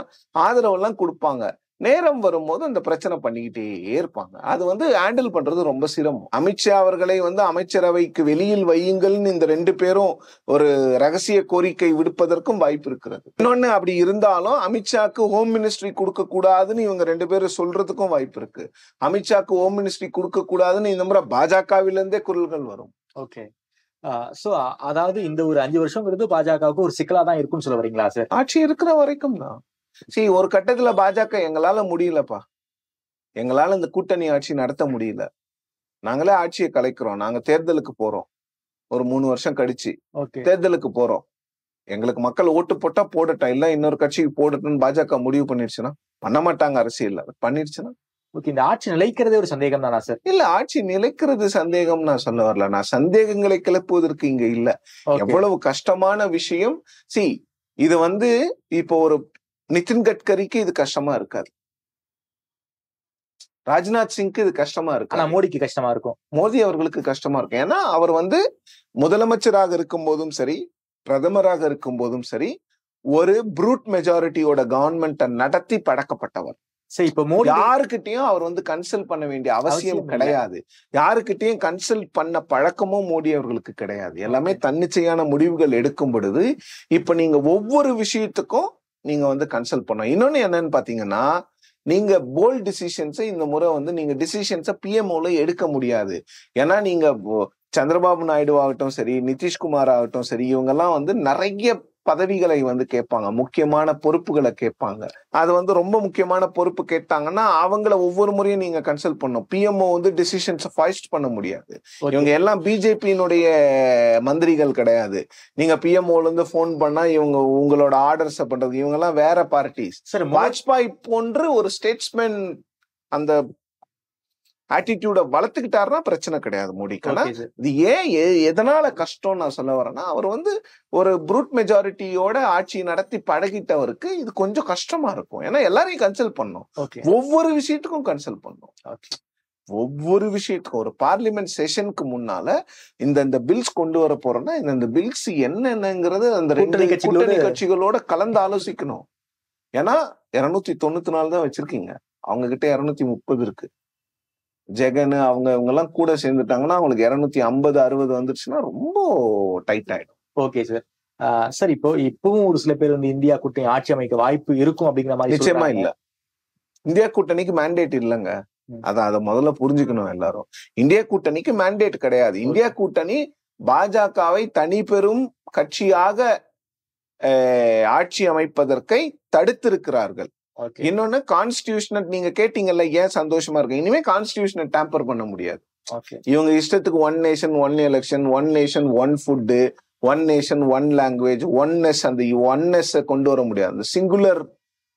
ஆதரவெல்லாம் கொடுப்பாங்க நேரம் வரும்போது அந்த பிரச்சனை பண்ணிக்கிட்டே இருப்பாங்க அது வந்து ஹேண்டில் பண்றது ரொம்ப சிரமம் அமித்ஷா அவர்களை வந்து அமைச்சரவைக்கு வெளியில் வையுங்கள்னு இந்த ரெண்டு பேரும் ஒரு ரகசிய கோரிக்கை விடுப்பதற்கும் வாய்ப்பு இருக்கிறது இன்னொன்னு அப்படி இருந்தாலும் அமித்ஷாக்கு ஹோம் மினிஸ்ட்ரி கொடுக்க கூடாதுன்னு இவங்க ரெண்டு பேரும் சொல்றதுக்கும் வாய்ப்பு இருக்கு அமித்ஷாக்கு ஹோம் மினிஸ்ட்ரி கொடுக்க கூடாதுன்னு இந்த முறை பாஜகவிலிருந்தே குரல்கள் வரும் ஓகே சோ அதாவது இந்த ஒரு அஞ்சு வருஷம்ங்கிறது பாஜகவுக்கு ஒரு சிக்கலா தான் இருக்கும்னு சொல்ல வரீங்களா சார் ஆட்சி இருக்கிற வரைக்கும் தான் சரி ஒரு கட்டத்துல பாஜக எங்களால முடியலப்பா எங்களால இந்த கூட்டணி ஆட்சி நடத்த முடியல நாங்களே ஆட்சியை கலைக்கிறோம் நாங்க தேர்தலுக்கு போறோம் ஒரு மூணு வருஷம் கழிச்சு தேர்தலுக்கு போறோம் எங்களுக்கு மக்கள் ஓட்டு போட்டா போடட்டும் இல்ல இன்னொரு கட்சிக்கு போடட்டும்னு பாஜக முடிவு பண்ணிருச்சுன்னா பண்ண மாட்டாங்க அரசியல் பண்ணிருச்சுன்னா ஓகே இந்த ஆட்சி நிலைக்கிறதே ஒரு சந்தேகம் தானா சார் இல்ல ஆட்சி நிலைக்கிறது சந்தேகம் நான் சொல்ல வரல நான் சந்தேகங்களை கிளப்புவதற்கு இங்க இல்ல எவ்வளவு கஷ்டமான விஷயம் சி இது வந்து இப்போ ஒரு நிதின் கட்கரிக்கு இது கஷ்டமா இருக்காது ராஜ்நாத் சிங்க்கு இது கஷ்டமா இருக்கு ஆனா மோடிக்கு கஷ்டமா இருக்கும் மோடி அவர்களுக்கு கஷ்டமா இருக்கும் ஏன்னா அவர் வந்து முதலமைச்சராக இருக்கும் போதும் சரி பிரதமராக இருக்கும் போதும் சரி ஒரு ப்ரூட் மெஜாரிட்டியோட கவர்மெண்ட்டை நடத்தி படக்கப்பட்டவர் சரி இப்ப மோடி யாருக்கிட்டையும் அவர் வந்து கன்சல்ட் பண்ண வேண்டிய அவசியம் கிடையாது யாருக்கிட்டையும் கன்சல்ட் பண்ண பழக்கமும் மோடி அவர்களுக்கு கிடையாது எல்லாமே தன்னிச்சையான முடிவுகள் எடுக்கும் பொழுது இப்ப நீங்க ஒவ்வொரு விஷயத்துக்கும் நீங்க வந்து கன்சல்ட் பண்ணும் இன்னொன்னு என்னன்னு பாத்தீங்கன்னா நீங்க போல்ட் டிசிஷன்ஸை இந்த முறை வந்து நீங்க டிசிஷன்ஸை பிஎம்ஓல எடுக்க முடியாது ஏன்னா நீங்க சந்திரபாபு நாயுடு ஆகட்டும் சரி நிதிஷ்குமார் ஆகட்டும் சரி இவங்கெல்லாம் வந்து நிறைய பதவிகளை வந்து கேட்பாங்க முக்கியமான பொறுப்புகளை கேட்பாங்க அது வந்து ரொம்ப முக்கியமான பொறுப்பு கேட்டாங்கன்னா அவங்கள ஒவ்வொரு முறையும் நீங்க கன்சல்ட் பண்ணும் பிஎம்ஓ வந்து டிசிஷன்ஸ் ஃபாய்ஸ்ட் பண்ண முடியாது இவங்க எல்லாம் பிஜேபியினுடைய மந்திரிகள் கிடையாது நீங்க பிஎம்ஓல இருந்து போன் பண்ணா இவங்க உங்களோட ஆர்டர்ஸ் பண்றது இவங்க எல்லாம் வேற பார்ட்டிஸ் சரி வாஜ்பாய் போன்று ஒரு ஸ்டேட்ஸ்மேன் அந்த ஆட்டிடியூட வளர்த்துக்கிட்டாருன்னா பிரச்சனை கிடையாது மோடிக்கு ஆனா இது ஏன் எதனால கஷ்டம் நான் சொல்ல வரேன்னா அவர் வந்து ஒரு புரூட் மெஜாரிட்டியோட ஆட்சி நடத்தி பழகிட்டவருக்கு இது கொஞ்சம் கஷ்டமா இருக்கும் ஏன்னா எல்லாரையும் கன்சல்ட் பண்ணும் ஒவ்வொரு விஷயத்துக்கும் கன்சல்ட் பண்ணும் ஒவ்வொரு விஷயத்துக்கும் ஒரு பார்லிமெண்ட் செஷனுக்கு முன்னால இந்த இந்த பில்ஸ் கொண்டு வர போறோம்னா இந்த பில்ஸ் என்னென்னங்கிறது அந்த ரெண்டு கூட்டணி கட்சிகளோட கலந்து ஆலோசிக்கணும் ஏன்னா இருநூத்தி தொண்ணூத்தி நாலு தான் வச்சிருக்கீங்க அவங்க கிட்ட இருநூத்தி முப்பது இருக்கு ஜெகன் அவங்க இவங்கெல்லாம் கூட சேர்ந்துட்டாங்கன்னா அவங்களுக்கு இரநூத்தி ஐம்பது அறுபது வந்துருச்சுன்னா ரொம்ப டைட் ஆயிடும் ஓகே சார் சார் இப்போ இப்பவும் ஒரு சில பேர் வந்து இந்தியா கூட்டணி ஆட்சி அமைக்க வாய்ப்பு இருக்கும் அப்படிங்கிற மாதிரி நிச்சயமா இல்ல இந்தியா கூட்டணிக்கு மேண்டேட் இல்லைங்க அதான் அதை முதல்ல புரிஞ்சுக்கணும் எல்லாரும் இந்தியா கூட்டணிக்கு மேண்டேட் கிடையாது இந்தியா கூட்டணி பாஜகவை தனி பெரும் கட்சியாக ஆட்சி அமைப்பதற்கை தடுத்திருக்கிறார்கள் இன்னொன்னு கான்ஸ்டியூஷனல் நீங்க கேட்டீங்கல்ல ஏன் சந்தோஷமா இருக்கு இனிமே கான்ஸ்டியூஷனை டேம்பர் பண்ண முடியாது இவங்க இஷ்டத்துக்கு one nation one election one nation one food one nation one language oneness அந்த ஒன்னஸ் கொண்டு வர முடியாது அந்த சிங்குலர்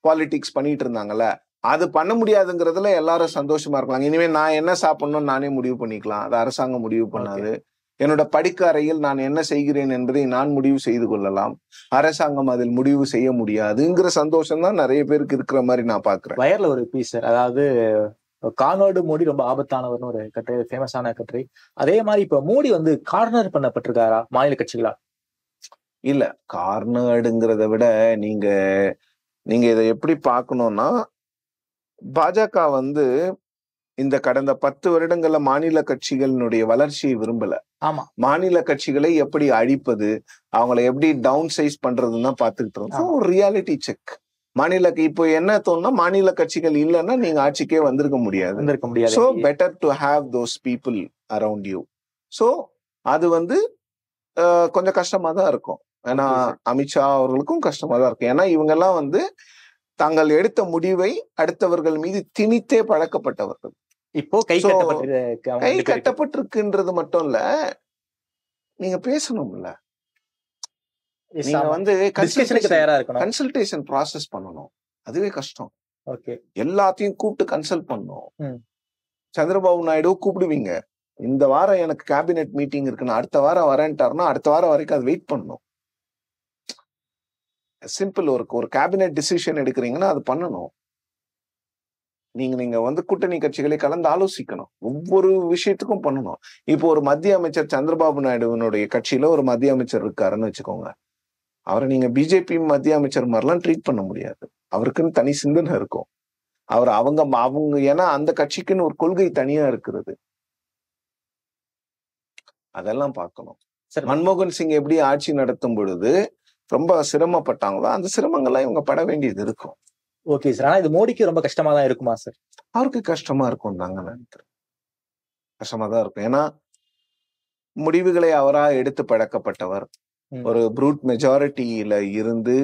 பாலிடிக்ஸ் பண்ணிட்டு இருந்தாங்கல்ல அது பண்ண முடியாதுங்கிறதுல எல்லாரும் சந்தோஷமா இருக்கலாம் இனிமே நான் என்ன சாப்பிடணும்னு நானே முடிவு பண்ணிக்கலாம் அது அரசாங்கம் முடிவு பண்ணாது என்னோட படிக்க அறையில் நான் என்ன செய்கிறேன் என்பதை நான் முடிவு செய்து கொள்ளலாம் அரசாங்கம் அதில் முடிவு செய்ய முடியாதுங்கிற சந்தோஷம் தான் நிறைய பேருக்கு இருக்கிற மாதிரி நான் பாக்குறேன் வயர்ல ஒரு பீஸ் சார் அதாவது கார்னர்டு மோடி ரொம்ப ஆபத்தானவர்னு ஒரு கட்டுரை ஃபேமஸான கட்டுரை அதே மாதிரி இப்ப மோடி வந்து கார்னர் பண்ணப்பட்டிருக்காரா மாநில கட்சிகளா இல்ல கார்னர்டுங்கிறத விட நீங்க நீங்க இதை எப்படி பார்க்கணும்னா பாஜக வந்து இந்த கடந்த பத்து வருடங்கள்ல மாநில கட்சிகளினுடைய வளர்ச்சியை விரும்பல ஆமா மாநில கட்சிகளை எப்படி அழிப்பது அவங்கள எப்படி டவுன் சைஸ் பண்றதுன்னு தான் பாத்துக்கிட்டு இருந்தோம் ஒரு ரியாலிட்டி செக் மாநில இப்போ என்ன தோணும் மாநில கட்சிகள் இல்லைன்னா நீங்க ஆட்சிக்கே வந்திருக்க முடியாது வந்திருக்க முடியாது better to have those people around you so அது வந்து கொஞ்சம் கஷ்டமா தான் இருக்கும் ஏன்னா அமித்ஷா அவர்களுக்கும் கஷ்டமா தான் இருக்கும் ஏன்னா இவங்க எல்லாம் வந்து தாங்கள் எடுத்த முடிவை அடுத்தவர்கள் மீது திணித்தே பழக்கப்பட்டவர்கள் இப்போ கை கை கட்டப்பட்டிருக்குன்றது மட்டும் இல்ல நீங்க பேசணும்ல நீங்க வந்து கன்சல்டேஷன் ப்ராசஸ் பண்ணணும் அதுவே கஷ்டம் எல்லாத்தையும் கூப்பிட்டு கன்சல்ட் பண்ணும் சந்திரபாபு நாயுடு கூப்பிடுவீங்க இந்த வாரம் எனக்கு கேபினெட் மீட்டிங் இருக்குன்னு அடுத்த வாரம் வரேன்ட்டாருன்னா அடுத்த வாரம் வரைக்கும் அது வெயிட் பண்ணும் சிம்பிள் ஒர்க் ஒரு கேபினெட் டிசிஷன் எடுக்கிறீங்கன்னா அது பண்ணணும் நீங்க நீங்க வந்து கூட்டணி கட்சிகளை கலந்து ஆலோசிக்கணும் ஒவ்வொரு விஷயத்துக்கும் பண்ணணும் இப்போ ஒரு மத்திய அமைச்சர் சந்திரபாபு நாயுடுவனுடைய கட்சியில ஒரு மத்திய அமைச்சர் இருக்காருன்னு வச்சுக்கோங்க அவரை நீங்க பிஜேபி மத்திய அமைச்சர் மாதிரிலாம் ட்ரீட் பண்ண முடியாது அவருக்குன்னு தனி சிந்தனை இருக்கும் அவர் அவங்க அவங்க ஏன்னா அந்த கட்சிக்குன்னு ஒரு கொள்கை தனியா இருக்கிறது அதெல்லாம் பார்க்கணும் மன்மோகன் சிங் எப்படி ஆட்சி நடத்தும் பொழுது ரொம்ப சிரமப்பட்டாங்களோ அந்த சிரமங்கள்லாம் இவங்க பட வேண்டியது இருக்கும் ஓகே சார் ஆனா இது மோடிக்கு ரொம்ப கஷ்டமா தான் இருக்குமா சார் அவருக்கு கஷ்டமா இருக்கும் தாங்க நினைக்கிறேன் கஷ்டமா தான் இருக்கும் ஏன்னா முடிவுகளை அவரா எடுத்து பழக்கப்பட்டவர் ஒரு புரூட் மெஜாரிட்டியில இருந்து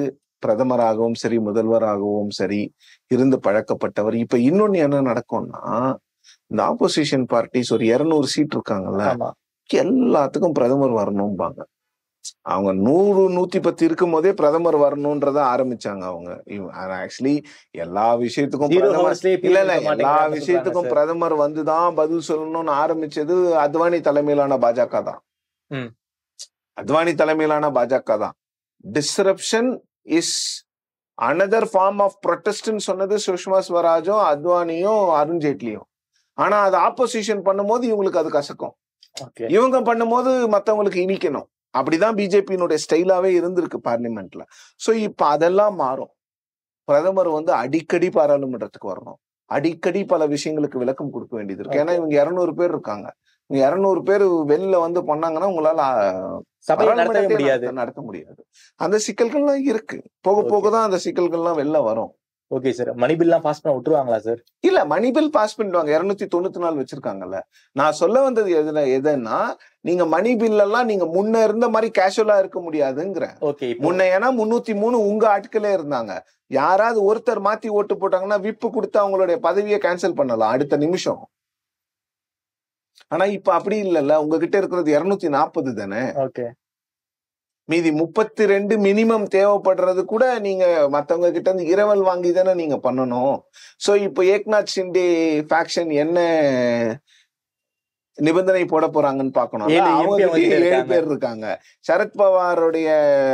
பிரதமராகவும் சரி முதல்வராகவும் சரி இருந்து பழக்கப்பட்டவர் இப்ப இன்னொன்னு என்ன நடக்கும்னா இந்த ஆப்போசிஷன் பார்ட்டிஸ் ஒரு இருநூறு சீட் இருக்காங்கல்ல எல்லாத்துக்கும் பிரதமர் வரணும்பாங்க அவங்க நூறு நூத்தி பத்து இருக்கும் போதே பிரதமர் வரணும்ன்றத ஆரம்பிச்சாங்க அவங்க ஆக்சுவலி எல்லா விஷயத்துக்கும் இல்ல இல்ல எல்லா விஷயத்துக்கும் பிரதமர் வந்துதான் பதில் சொல்லணும்னு ஆரம்பிச்சது அத்வானி தலைமையிலான பாஜக தான் அத்வானி தலைமையிலான பாஜக தான் disruption is another form of ப்ரொட்டஸ்ட்னு சொன்னது சுஷ்மா ஸ்வராஜும் அத்வானியும் அருண்ஜேட்லியும் ஆனா அது ஆப்போசிஷன் பண்ணும்போது இவங்களுக்கு அது கசக்கும் இவங்க பண்ணும்போது மத்தவங்களுக்கு இனிக்கணும் அப்படிதான் பிஜேபியினுடைய ஸ்டைலாவே இருந்திருக்கு பார்லிமெண்ட்ல ஸோ இப்போ அதெல்லாம் மாறும் பிரதமர் வந்து அடிக்கடி பாராளுமன்றத்துக்கு வரணும் அடிக்கடி பல விஷயங்களுக்கு விளக்கம் கொடுக்க வேண்டியது இருக்கு ஏன்னா இவங்க இரநூறு பேர் இருக்காங்க இவங்க இரநூறு பேர் வெளில வந்து பண்ணாங்கன்னா உங்களால நடத்த முடியாது அந்த சிக்கல்கள்லாம் இருக்கு போக போக தான் அந்த சிக்கல்கள்லாம் வெளில வரும் ஓகே சார் மணி பில்லாம் பாஸ் பண்ண விட்டுருவாங்களா சார் இல்ல மணி பில் பாஸ் பண்ணிடுவாங்க இருநூத்தி தொண்ணூத்தி நாலு வச்சிருக்காங்கல்ல நான் சொல்ல வந்தது எதுனா எதுன்னா நீங்க மணி பில் எல்லாம் நீங்க முன்ன இருந்த மாதிரி கேஷுவலா இருக்க முடியாதுங்கிற ஓகே முன்ன ஏன்னா முன்னூத்தி மூணு உங்க ஆட்களே இருந்தாங்க யாராவது ஒருத்தர் மாத்தி ஓட்டு போட்டாங்கன்னா விப்பு கொடுத்து அவங்களுடைய பதவியை கேன்சல் பண்ணலாம் அடுத்த நிமிஷம் ஆனா இப்ப அப்படி இல்லல்ல உங்ககிட்ட இருக்கிறது இருநூத்தி நாற்பது தானே ஓகே மீதி முப்பத்தி ரெண்டு மினிமம் தேவைப்படுறது கூட நீங்க மற்றவங்க கிட்ட இருந்து இரவல் வாங்கி தானே நீங்க பண்ணணும் ஸோ இப்போ ஏக்நாத் ஷிண்டே ஃபேக்ஷன் என்ன நிபந்தனை போட போறாங்கன்னு பாக்கணும் ஏழு பேர் இருக்காங்க சரத்பவாருடைய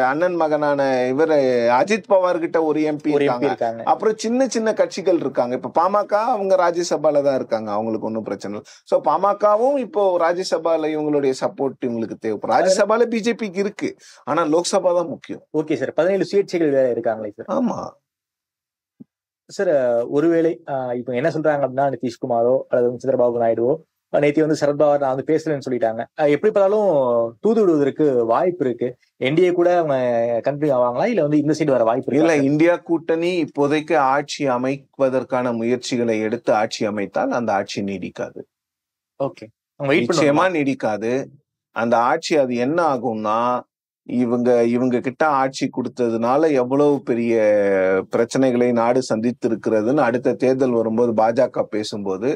அண்ணன் மகனான இவர் அஜித் பவார் கிட்ட ஒரு எம்பி இருக்காங்க அப்புறம் சின்ன சின்ன கட்சிகள் இருக்காங்க இப்ப பாமக அவங்க ராஜ்யசபால தான் இருக்காங்க அவங்களுக்கு ஒன்னும் பிரச்சனை இல்லை சோ பாமகவும் இப்போ ராஜ்யசபால இவங்களுடைய சப்போர்ட் இவங்களுக்கு தேவைப்படும் ராஜ்யசபால பிஜேபிக்கு இருக்கு ஆனா லோக்சபா தான் முக்கியம் ஓகே சார் பதினேழு சுயேட்சைகள் வேற இருக்காங்களே சார் ஆமா சார் ஒருவேளை இப்ப என்ன சொல்றாங்க அப்படின்னா நிதிஷ்குமாரோ அல்லது சந்திரபாபு நாயுடுவோ நேத்தி வந்து சரத்பவார் நான் வந்து பேசுறேன்னு சொல்லிட்டாங்க எப்படி பார்த்தாலும் தூது விடுவதற்கு வாய்ப்பு இருக்கு என்டிஏ கூட அவங்க கண்டினியூ ஆவாங்களா இல்ல வந்து இந்த சைடு வர வாய்ப்பு இருக்கு இல்ல இந்தியா கூட்டணி இப்போதைக்கு ஆட்சி அமைப்பதற்கான முயற்சிகளை எடுத்து ஆட்சி அமைத்தால் அந்த ஆட்சி நீடிக்காது ஓகே நிச்சயமா நீடிக்காது அந்த ஆட்சி அது என்ன ஆகும்னா இவங்க இவங்க கிட்ட ஆட்சி கொடுத்ததுனால எவ்வளவு பெரிய பிரச்சனைகளை நாடு சந்தித்து இருக்கிறதுன்னு அடுத்த தேர்தல் வரும்போது பாஜக பேசும்போது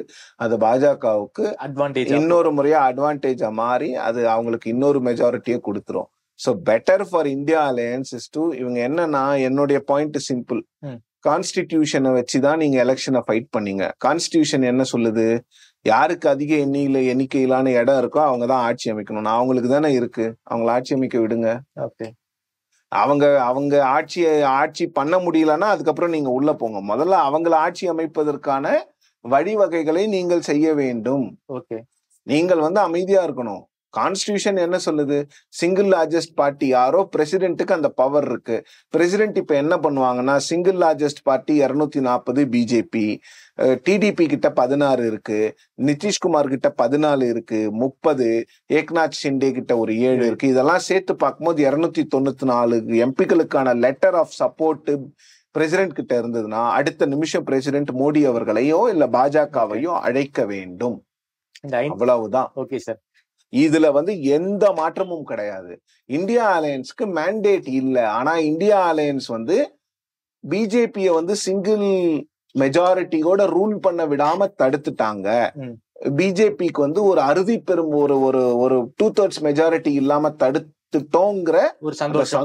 அது பாஜகவுக்கு அட்வான்டேஜ் இன்னொரு முறையா அட்வான்டேஜா மாறி அது அவங்களுக்கு இன்னொரு மெஜாரிட்டியை கொடுத்துரும் so better for India alliance is to இவங்க என்னன்னா என்னுடைய பாயிண்ட் சிம்பிள் கான்ஸ்டிடியூஷனை வச்சு தான் நீங்க எலெக்ஷனை ஃபைட் பண்ணீங்க கான்ஸ்டிடியூஷன் என்ன சொல்லுது யாருக்கு அதிக எண்ணியில் எண்ணிக்கையிலான இடம் இருக்கோ அவங்க தான் ஆட்சி அமைக்கணும் நான் அவங்களுக்கு தானே இருக்கு அவங்களை ஆட்சி அமைக்க விடுங்க ஓகே அவங்க அவங்க ஆட்சியை ஆட்சி பண்ண முடியலன்னா அதுக்கப்புறம் நீங்க உள்ள போங்க முதல்ல அவங்களை ஆட்சி அமைப்பதற்கான வழிவகைகளை நீங்கள் செய்ய வேண்டும் ஓகே நீங்கள் வந்து அமைதியா இருக்கணும் கான்ஸ்டியூஷன் என்ன சொல்லுது சிங்கிள் லார்ஜஸ்ட் பார்ட்டி யாரோ பிரசிடென்ட்டுக்கு அந்த பவர் இருக்கு பிரசிடென்ட் இப்போ என்ன பண்ணுவாங்கன்னா சிங்கிள் லார்ஜஸ்ட் பார்ட்டி இரநூத்தி நாற்பது பிஜேபி டிடிபி கிட்ட பதினாறு இருக்கு நிதிஷ்குமார் கிட்ட பதினாலு இருக்கு முப்பது ஏக்நாத் ஷிண்டே கிட்ட ஒரு ஏழு இருக்கு இதெல்லாம் சேர்த்து பார்க்கும்போது இருநூத்தி தொண்ணூத்தி நாலு எம்பிக்களுக்கான லெட்டர் ஆஃப் சப்போர்ட் பிரசிடென்ட் கிட்ட இருந்ததுன்னா அடுத்த நிமிஷம் பிரசிடென்ட் மோடி அவர்களையோ இல்ல பாஜகவையோ அழைக்க வேண்டும் அவ்வளவுதான் ஓகே சார் இதுல வந்து எந்த மாற்றமும் கிடையாது இந்தியா அலையன்ஸ்க்கு மேண்டேட் இல்லை ஆனா இந்தியா அலையன்ஸ் வந்து பிஜேபியை வந்து சிங்கிள் மெஜாரிட்டியோட ரூல் பண்ண விடாம தடுத்துட்டாங்க பிஜேபிக்கு வந்து ஒரு அறுதி பெறும் ஒரு ஒரு ஒரு டூ தேர்ட்ஸ் மெஜாரிட்டி இல்லாம தடுத்துட்டோங்கிற ஒரு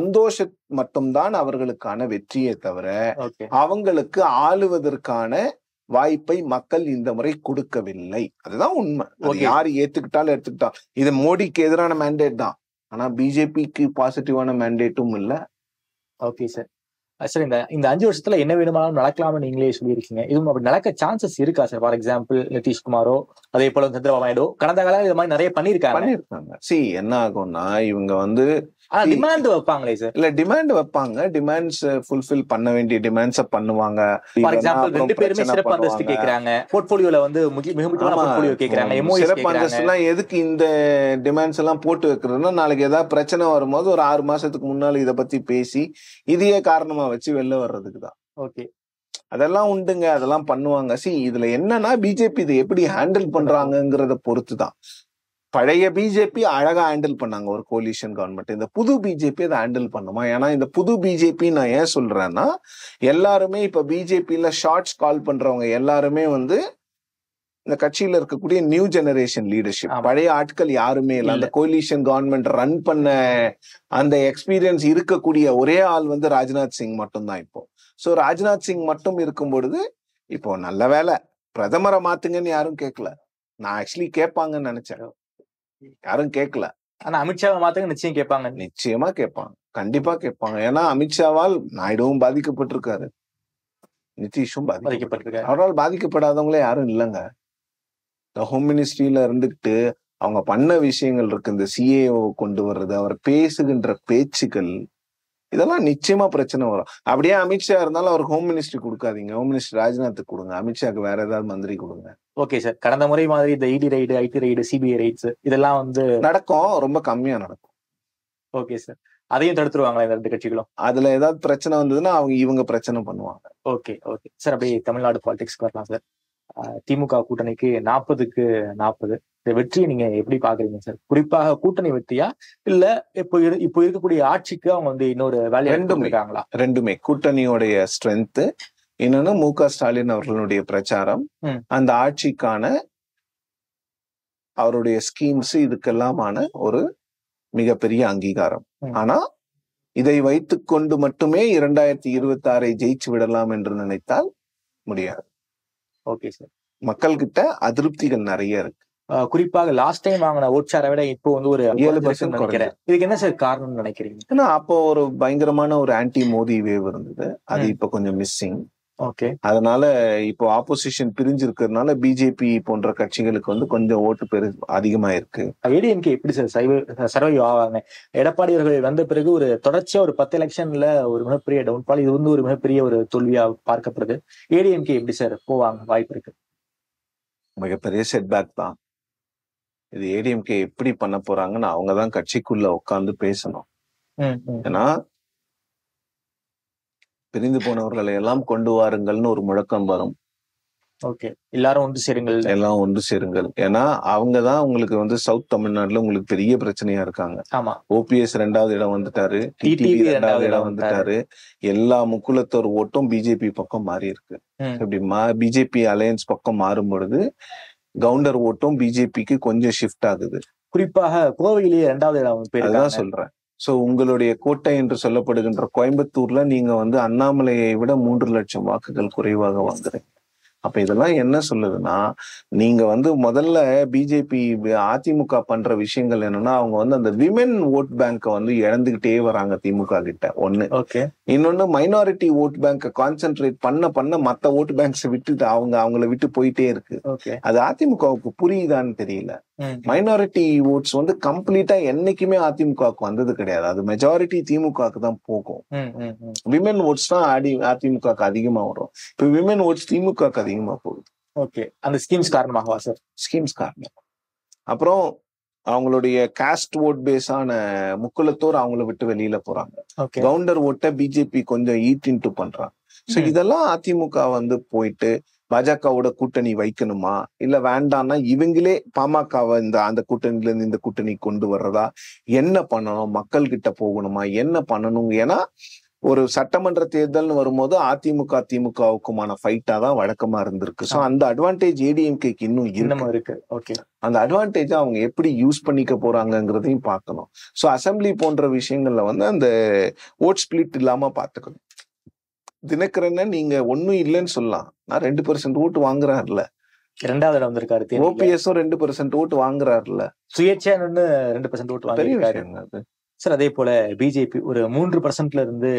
சந்தோஷம் மட்டும்தான் அவர்களுக்கான வெற்றியே தவிர அவங்களுக்கு ஆளுவதற்கான வாய்ப்பை மக்கள் இந்த முறை கொடுக்கவில்லை அதுதான் உண்மை யாரு ஏத்துக்கிட்டாலும் எடுத்துக்கிட்டா இது மோடிக்கு எதிரான மேண்டேட் தான் ஆனா பிஜேபிக்கு பாசிட்டிவான மேண்டேட்டும் இல்லை ஓகே சார் சார் இந்த இந்த அஞ்சு வருஷத்துல என்ன வேணுமானாலும் நடக்கலாம்னு நீங்களே சொல்லியிருக்கீங்க இதுவும் அப்படி நடக்க சான்சஸ் இருக்கா சார் ஃபார் எக்ஸாம்பிள் நிதிஷ்குமாரோ அதே போல சந்திரபாபு நாயுடு கடந்த காலம் இது மாதிரி நிறைய பண்ணியிருக்காங்க பண்ணியிருக்காங்க சி என்ன ஆகும்னா இவங்க வந்து டிமாண்ட் வைப்பாங்களே சார் இல்ல டிமாண்ட் வைப்பாங்க டிமாண்ட்ஸ் ஃபுல்ஃபில் பண்ண வேண்டிய டிமாண்ட்ஸ பண்ணுவாங்க ஃபார் எக்ஸாம்பிள் ரெண்டு பேருமே சிறப்பு அந்தஸ்து கேக்குறாங்க போர்ட்ஃபோலியோல வந்து மிக முக்கியமான போர்ட்ஃபோலியோ கேக்குறாங்க எமோஷன் சிறப்பு அந்தஸ்து எதுக்கு இந்த டிமாண்ட்ஸ் எல்லாம் போட்டு வைக்கிறதுனா நாளைக்கு ஏதாவது பிரச்சனை வரும்போது ஒரு ஆறு மாசத்துக்கு முன்னால இத பத்தி பேசி இதையே காரணமா வச்சு வெளில வர்றதுக்கு தான் ஓகே அதெல்லாம் உண்டுங்க அதெல்லாம் பண்ணுவாங்க சி இதுல என்னன்னா பிஜேபி இதை எப்படி ஹேண்டில் பண்றாங்கிறத பொறுத்து தான் பழைய பிஜேபி அழகா ஹேண்டில் பண்ணாங்க ஒரு கோலிஷன் கவர்மெண்ட் இந்த புது பிஜேபி அதை ஹேண்டில் பண்ணுமா ஏன்னா இந்த புது பிஜேபி நான் ஏன் சொல்றேன்னா எல்லாருமே இப்ப பிஜேபியில ஷார்ட்ஸ் கால் பண்றவங்க எல்லாருமே வந்து இந்த கட்சியில இருக்கக்கூடிய நியூ ஜெனரேஷன் லீடர்ஷிப் பழைய ஆட்கள் யாருமே இல்லை அந்த கோலிஷன் கவர்மெண்ட் ரன் பண்ண அந்த எக்ஸ்பீரியன்ஸ் இருக்கக்கூடிய ஒரே ஆள் வந்து ராஜ்நாத் சிங் மட்டும்தான் இப்போ ஸோ ராஜ்நாத் சிங் மட்டும் இருக்கும் பொழுது இப்போ நல்ல வேலை பிரதமரை மாத்துங்கன்னு யாரும் கேட்கல நான் ஆக்சுவலி கேட்பாங்கன்னு நினைச்சேன் யாரும் கேட்கல ஆனா அமித்ஷாவை மாத்தங்க நிச்சயம் கேட்பாங்க நிச்சயமா கேட்பாங்க கண்டிப்பா கேட்பாங்க ஏன்னா அமித்ஷாவால் நாயுடுவும் பாதிக்கப்பட்டிருக்காரு நிதிஷும் பாதிக்கப்பட்டிருக்காரு அவரால் பாதிக்கப்படாதவங்களே யாரும் இல்லைங்க ஹோம் மினிஸ்ட்ரியில இருந்துகிட்டு அவங்க பண்ண விஷயங்கள் இருக்கு இந்த சிஏஓ கொண்டு வர்றது அவர் பேசுகின்ற பேச்சுக்கள் இதெல்லாம் நிச்சயமா பிரச்சனை வரும் அப்படியே அமித்ஷா இருந்தாலும் அவர் ஹோம் மினிஸ்ட்ரி கொடுக்காதீங்க ஹோம் மினிஸ்டர் ராஜ்நாத்துக்கு கொடுங்க அமித்ஷாக்கு வேற ஏதாவது மந்திரி கொடுங்க ஓகே சார் கடந்த முறை மாதிரி இந்த ED raid IT raid CBI raids இதெல்லாம் வந்து நடக்கும் ரொம்ப கம்மியா நடக்கும் ஓகே சார் அதையும் தடுத்துருவாங்களா இந்த ரெண்டு கட்சிகளும் அதுல ஏதாவது பிரச்சனை வந்ததுன்னா அவங்க இவங்க பிரச்சனை பண்ணுவாங்க ஓகே ஓகே சார் அப்படியே தமிழ்நாடு பாலிடிக்ஸ்க்கு வரலாம் சார் திமுக கூட்டணிக்கு நாற்பதுக்கு நாற்பது இந்த வெற்றியை நீங்க எப்படி பாக்குறீங்க சார் குறிப்பாக கூட்டணி வெற்றியா இல்ல இப்போ இப்போ இருக்கக்கூடிய ஆட்சிக்கு அவங்க வந்து இன்னொரு வேலையை ரெண்டும் இருக்காங்களா ரெண்டுமே கூட்டணியோடைய ஸ்ட்ரென்த்து என்னன்னா மு க ஸ்டாலின் அவர்களுடைய பிரச்சாரம் அந்த ஆட்சிக்கான அவருடைய ஸ்கீம்ஸ் இதுக்கெல்லாமான ஒரு மிகப்பெரிய அங்கீகாரம் ஆனா இதை வைத்து கொண்டு மட்டுமே இரண்டாயிரத்தி இருபத்தி ஆறை ஜெயிச்சு விடலாம் என்று நினைத்தால் முடியாது ஓகே சார் மக்கள் கிட்ட அதிருப்திகள் நிறைய இருக்கு குறிப்பாக லாஸ்ட் டைம் வாங்கின ஓட்சாரை விட இப்போ வந்து ஒரு ஏழு பர்சன்ட் குறைக்கிறேன் இதுக்கு என்ன சார் காரணம் நினைக்கிறீங்க ஏன்னா அப்போ ஒரு பயங்கரமான ஒரு ஆன்டி மோதி வேவ் இருந்தது அது இப்போ கொஞ்சம் மிஸ்ஸிங் ஓகே அதனால இப்போ ஆப்போசிஷன் பிரிஞ்சிருக்கிறதுனால பிஜேபி போன்ற கட்சிகளுக்கு வந்து கொஞ்சம் ஓட்டு பெரு அதிகமா இருக்கு ஏடிஎம்கே எப்படி சார் சர்வைவ் ஆவாங்க எடப்பாடி அவர்கள் வந்த பிறகு ஒரு தொடர்ச்சியா ஒரு பத்து எலெக்ஷன்ல ஒரு மிகப்பெரிய டவுன்ஃபால் இது வந்து ஒரு மிகப்பெரிய ஒரு தோல்வியா பார்க்கப்படுது ஏடிஎம்கே எப்படி சார் போவாங்க வாய்ப்பு இருக்கு மிகப்பெரிய செட்பேக் தான் இது ஏடிஎம்கே எப்படி பண்ண போறாங்கன்னு அவங்கதான் கட்சிக்குள்ள உட்காந்து பேசணும் ஏன்னா பிரிந்து போனவர்களை எல்லாம் கொண்டு வாருங்கள்னு ஒரு முழக்கம் வரும் ஓகே எல்லாரும் ஒன்று சேருங்கள் எல்லாம் ஒன்று சேருங்கள் ஏன்னா அவங்க தான் உங்களுக்கு வந்து சவுத் தமிழ்நாட்டுல உங்களுக்கு பெரிய பிரச்சனையா இருக்காங்க ஆமா ஓபிஎஸ் ரெண்டாவது இடம் வந்துட்டாரு டிடிவி ரெண்டாவது இடம் வந்துட்டாரு எல்லா முக்குலத்தோர் ஓட்டும் பிஜேபி பக்கம் மாறி இருக்கு இப்படி மா பிஜேபி அலையன்ஸ் பக்கம் மாறும் பொழுது கவுண்டர் ஓட்டும் பிஜேபிக்கு கொஞ்சம் ஷிஃப்ட் ஆகுது குறிப்பாக கோவையிலேயே ரெண்டாவது இடம் சொல்றேன் ஸோ உங்களுடைய கோட்டை என்று சொல்லப்படுகின்ற கோயம்புத்தூர்ல நீங்க வந்து அண்ணாமலையை விட மூன்று லட்சம் வாக்குகள் குறைவாக வாங்குறீங்க அப்ப இதெல்லாம் என்ன சொல்லுதுன்னா நீங்க வந்து முதல்ல பிஜேபி அதிமுக பண்ற விஷயங்கள் என்னன்னா அவங்க வந்து அந்த விமென் ஓட் பேங்கை வந்து இழந்துகிட்டே வராங்க திமுக கிட்ட ஒண்ணு ஓகே இன்னொன்னு மைனாரிட்டி ஓட் பேங்கை கான்சென்ட்ரேட் பண்ண பண்ண மத்த ஓட் பேங்க்ஸ் விட்டுட்டு அவங்க அவங்கள விட்டு போயிட்டே இருக்கு அது அதிமுகவுக்கு புரியுதான்னு தெரியல மைனாரிட்டி ஓட்ஸ் வந்து கம்ப்ளீட்டா என்னைக்குமே அதிமுகவுக்கு வந்தது கிடையாது அது மெஜாரிட்டி திமுகவுக்கு தான் போகும் விமென் ஓட்ஸ் தான் அடி அதிமுகவுக்கு அதிகமா வரும் இப்போ விமென் ஓட்ஸ் திமுகவுக்கு அதிகம் அதிகமா போகுது ஓகே அந்த ஸ்கீம்ஸ் காரணமாகவா சார் ஸ்கீம்ஸ் காரணம் அப்புறம் அவங்களுடைய காஸ்ட் ஓட் பேஸான முக்குலத்தோர் அவங்கள விட்டு வெளியில போறாங்க கவுண்டர் ஓட்ட பிஜேபி கொஞ்சம் ஈட் டு பண்றாங்க சோ இதெல்லாம் அதிமுக வந்து போயிட்டு பாஜகவோட கூட்டணி வைக்கணுமா இல்ல வேண்டாம்னா இவங்களே பாமகவை இந்த அந்த கூட்டணியில இருந்து இந்த கூட்டணி கொண்டு வர்றதா என்ன பண்ணணும் மக்கள் கிட்ட போகணுமா என்ன பண்ணணும் ஏன்னா ஒரு சட்டமன்ற தேர்தல்னு வரும்போது அதிமுக திமுகவுக்குமான ஃபைட்டா தான் வழக்கமா இருந்திருக்கு ஸோ அந்த அட்வான்டேஜ் ஏடிஎம்கேக்கு இன்னும் இன்னமும் இருக்கு ஓகே அந்த அட்வான்டேஜ் அவங்க எப்படி யூஸ் பண்ணிக்க போறாங்கங்கிறதையும் பார்க்கணும் ஸோ அசம்பிளி போன்ற விஷயங்கள்ல வந்து அந்த ஓட் ஸ்பிளிட் இல்லாம பார்த்துக்கணும் தினக்கரனை நீங்க ஒன்னும் இல்லைன்னு சொல்லலாம் நான் ரெண்டு பர்சன்ட் ஓட்டு வாங்குறாருல இரண்டாவது இடம் வந்திருக்காரு ஓபிஎஸும் ரெண்டு பர்சன்ட் ஓட்டு வாங்குறாருல சுயேட்சையா ரெண்டு பர்சன்ட் ஓட்டு வாங்குறாரு சார் அதே போல பிஜேபி ஒரு மூன்று பர்சன்ட்ல இருந்து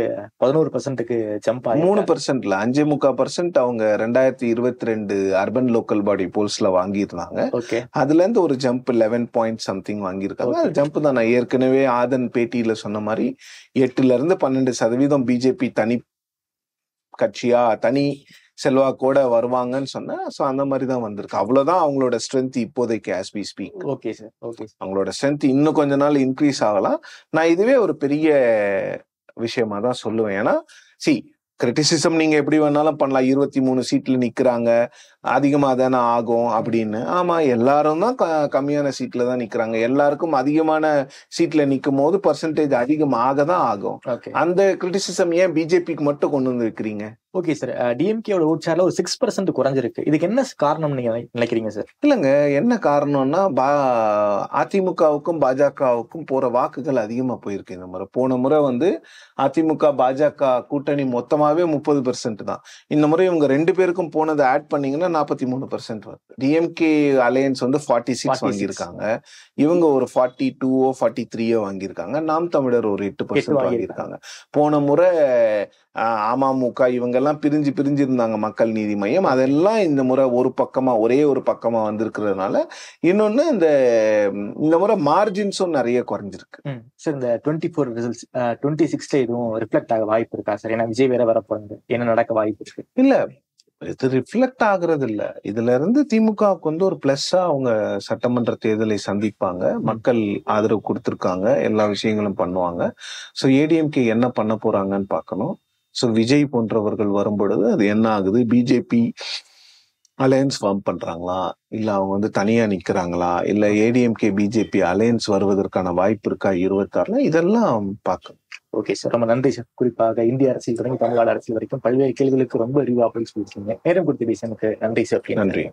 பதினோரு பர்சன்ட்டுக்கு ஜம்ப் ஆகி மூணு பர்சன்ட்ல அஞ்சு முக்கா பர்சன்ட் அவங்க ரெண்டாயிரத்தி இருபத்தி ரெண்டு அர்பன் லோக்கல் பாடி போல்ஸ்ல வாங்கியிருந்தாங்க ஓகே அதுல இருந்து ஒரு ஜம்ப் லெவன் பாயிண்ட் சம்திங் வாங்கியிருக்காங்க அது ஜம்ப் தான் நான் ஏற்கனவே ஆதன் பேட்டியில சொன்ன மாதிரி எட்டுல இருந்து பன்னெண்டு சதவீதம் பிஜேபி தனி கட்சியா தனி செல்வாக்கோட வருவாங்கன்னு சொன்னேன் ஸோ அந்த மாதிரி தான் வந்திருக்கு அவ்வளோதான் அவங்களோட ஸ்ட்ரென்த் இப்போதைக்கு as we speak okay sir okay அவங்களோட ஸ்ட்ரென்த் இன்னும் கொஞ்ச நாள் இன்க்ரீஸ் ஆகலாம் நான் இதுவே ஒரு பெரிய விஷயமா தான் சொல்லுவேன் ஏன்னா சி கிரிட்டிசிசம் நீங்க எப்படி வேணாலும் பண்ணலாம் இருபத்தி மூணு சீட்ல நிக்கிறாங்க அதிகமாக தானே ஆகும் அப்படின்னு ஆமாம் எல்லாரும் தான் க கம்மியான சீட்டில் தான் நிற்கிறாங்க எல்லாருக்கும் அதிகமான சீட்டில் நிற்கும் போது பர்சன்டேஜ் அதிகமாக தான் ஆகும் அந்த கிரிட்டிசிசம் ஏன் பிஜேபிக்கு மட்டும் கொண்டு இருக்கிறீங்க ஓகே சார் டிஎம்கேவோட ஓட் ஒரு சிக்ஸ் பர்சன்ட் குறைஞ்சிருக்கு இதுக்கு என்ன காரணம் நீங்க நினைக்கிறீங்க சார் இல்லைங்க என்ன காரணம்னா பா அதிமுகவுக்கும் பாஜகவுக்கும் போற வாக்குகள் அதிகமா போயிருக்கு இந்த முறை போன முறை வந்து அதிமுக பாஜக கூட்டணி மொத்தமாவே முப்பது பெர்சன்ட் தான் இந்த முறை இவங்க ரெண்டு பேருக்கும் போனதை ஆட் பண்ணீங்கன்னா நாற்பத்தி மூணு பர்சன்ட் வருது டிஎம்கே அலையன்ஸ் வந்து ஃபார்ட்டி சிக்ஸ் வாங்கியிருக்காங்க இவங்க ஒரு ஃபார்ட்டி டூவோ ஃபார்ட்டி த்ரீயோ வாங்கியிருக்காங்க நாம் தமிழர் ஒரு எட்டு பர்சன்ட் வாங்கியிருக்காங்க போன முறை அமமுக இவங்கெல்லாம் பிரிஞ்சு பிரிஞ்சு இருந்தாங்க மக்கள் நீதி மையம் அதெல்லாம் இந்த முறை ஒரு பக்கமா ஒரே ஒரு பக்கமா வந்திருக்கிறதுனால இன்னொன்னு இந்த இந்த முறை மார்ஜின்ஸும் நிறைய குறைஞ்சிருக்கு சார் இந்த டுவெண்ட்டி ஃபோர் ரிசல்ட்ஸ் டுவெண்ட்டி சிக்ஸ்ல எதுவும் ரிஃப்ளெக்ட் ஆக வாய்ப்பு இருக்கா சார் ஏன்னா விஜய் வேற வர போறது என்ன நடக்க வாய்ப்பு இருக்கு இல்ல இது ரிஃப்ளெக்ட் ஆகுறது இல்ல இதுல இருந்து திமுகவுக்கு வந்து ஒரு பிளஸ்ஸா அவங்க சட்டமன்ற தேர்தலை சந்திப்பாங்க மக்கள் ஆதரவு கொடுத்துருக்காங்க எல்லா விஷயங்களும் பண்ணுவாங்க ஸோ ஏடிஎம்கே என்ன பண்ண போறாங்கன்னு பார்க்கணும் ஸோ விஜய் போன்றவர்கள் வரும்பொழுது அது என்ன ஆகுது பிஜேபி அலையன்ஸ் ஃபார்ம் பண்றாங்களா இல்ல அவங்க வந்து தனியா நிக்கிறாங்களா இல்ல ஏடிஎம்கே பிஜேபி அலையன்ஸ் வருவதற்கான வாய்ப்பு இருக்கா இருபத்தாறுல இதெல்லாம் பார்க்கணும் ஓகே சார் ரொம்ப நன்றி சார் குறிப்பாக இந்திய அரசியல் தொடங்கி தமிழ்நாடு அரசியல் வரைக்கும் பல்வேறு கேள்விகளுக்கு ரொம்ப அறிவாக சொல்லியிருக்கீங்க நேரம் கொடுத்து பேச எனக்கு நன்றி சார் நன்றி